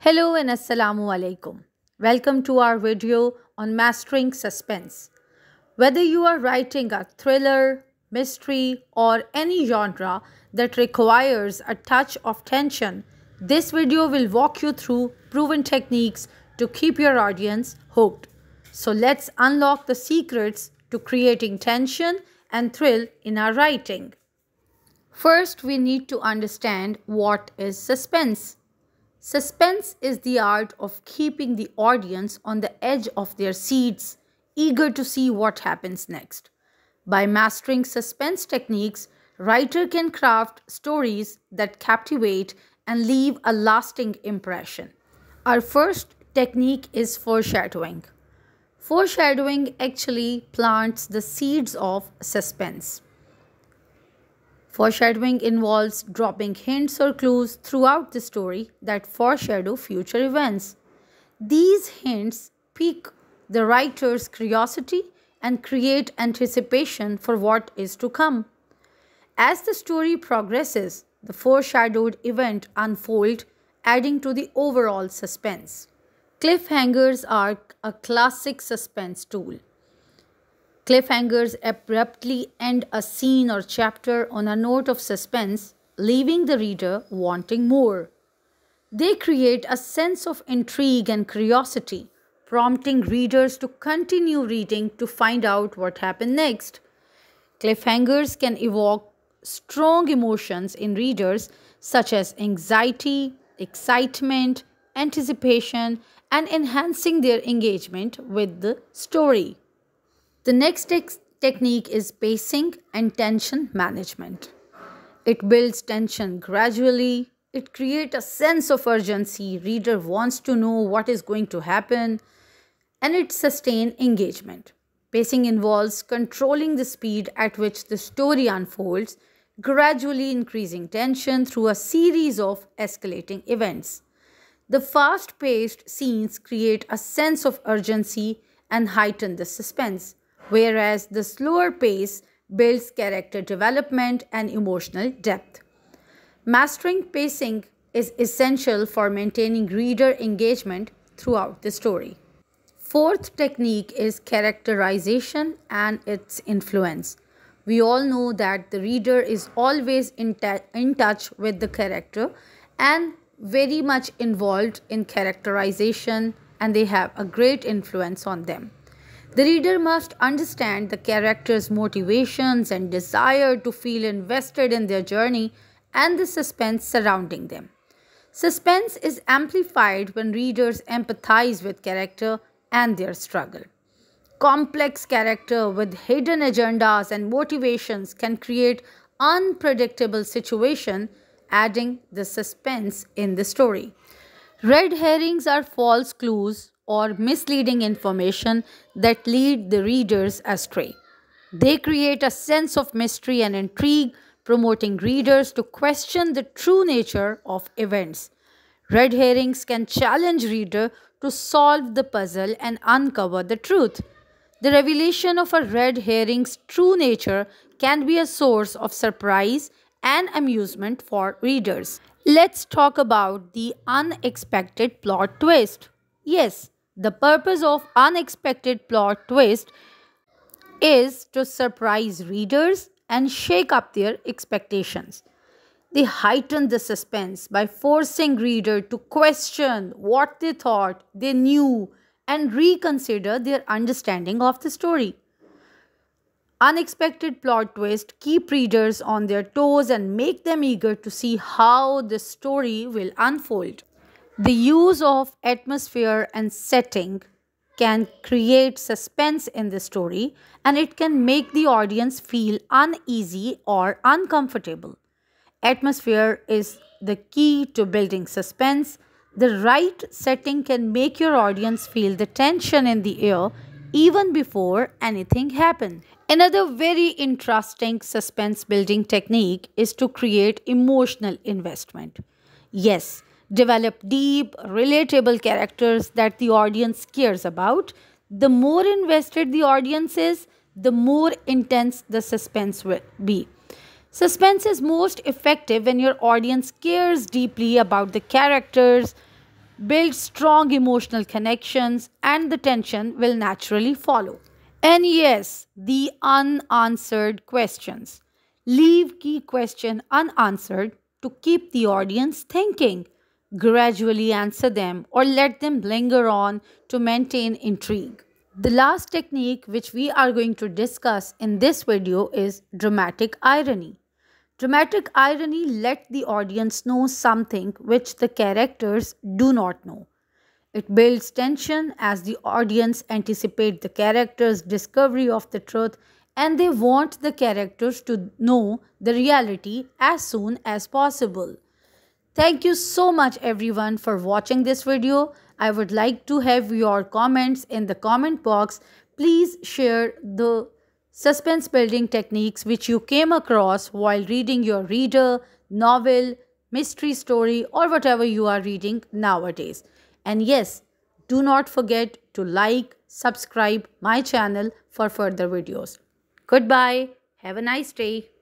Hello and Assalamu Alaikum. Welcome to our video on mastering suspense. Whether you are writing a thriller, mystery or any genre that requires a touch of tension, this video will walk you through proven techniques to keep your audience hooked. So let's unlock the secrets to creating tension and thrill in our writing. First, we need to understand what is suspense. Suspense is the art of keeping the audience on the edge of their seats, eager to see what happens next. By mastering suspense techniques, writer can craft stories that captivate and leave a lasting impression. Our first technique is foreshadowing. Foreshadowing actually plants the seeds of suspense. Foreshadowing involves dropping hints or clues throughout the story that foreshadow future events. These hints pique the writer's curiosity and create anticipation for what is to come. As the story progresses, the foreshadowed event unfolds, adding to the overall suspense. Cliffhangers are a classic suspense tool. Cliffhangers abruptly end a scene or chapter on a note of suspense, leaving the reader wanting more. They create a sense of intrigue and curiosity, prompting readers to continue reading to find out what happened next. Cliffhangers can evoke strong emotions in readers such as anxiety, excitement, anticipation, and enhancing their engagement with the story. The next technique is pacing and tension management. It builds tension gradually. It creates a sense of urgency. Reader wants to know what is going to happen and it sustains engagement. Pacing involves controlling the speed at which the story unfolds, gradually increasing tension through a series of escalating events. The fast paced scenes create a sense of urgency and heighten the suspense whereas the slower pace builds character development and emotional depth. Mastering pacing is essential for maintaining reader engagement throughout the story. Fourth technique is characterization and its influence. We all know that the reader is always in, in touch with the character and very much involved in characterization, and they have a great influence on them. The reader must understand the characters' motivations and desire to feel invested in their journey and the suspense surrounding them. Suspense is amplified when readers empathize with character and their struggle. Complex character with hidden agendas and motivations can create unpredictable situation adding the suspense in the story. Red herrings are false clues or misleading information that lead the readers astray. They create a sense of mystery and intrigue, promoting readers to question the true nature of events. Red herrings can challenge reader to solve the puzzle and uncover the truth. The revelation of a red herring's true nature can be a source of surprise and amusement for readers. Let's talk about the unexpected plot twist. Yes, the purpose of unexpected plot twist is to surprise readers and shake up their expectations. They heighten the suspense by forcing reader to question what they thought they knew and reconsider their understanding of the story. Unexpected plot twists keep readers on their toes and make them eager to see how the story will unfold. The use of atmosphere and setting can create suspense in the story and it can make the audience feel uneasy or uncomfortable. Atmosphere is the key to building suspense. The right setting can make your audience feel the tension in the air even before anything happens. Another very interesting suspense building technique is to create emotional investment. Yes, develop deep, relatable characters that the audience cares about. The more invested the audience is, the more intense the suspense will be. Suspense is most effective when your audience cares deeply about the characters, builds strong emotional connections, and the tension will naturally follow. And yes, the unanswered questions. Leave key question unanswered to keep the audience thinking gradually answer them or let them linger on to maintain intrigue. The last technique which we are going to discuss in this video is dramatic irony. Dramatic irony let the audience know something which the characters do not know. It builds tension as the audience anticipate the characters' discovery of the truth and they want the characters to know the reality as soon as possible. Thank you so much everyone for watching this video. I would like to have your comments in the comment box. Please share the suspense building techniques which you came across while reading your reader, novel, mystery story or whatever you are reading nowadays. And yes, do not forget to like, subscribe my channel for further videos. Goodbye. Have a nice day.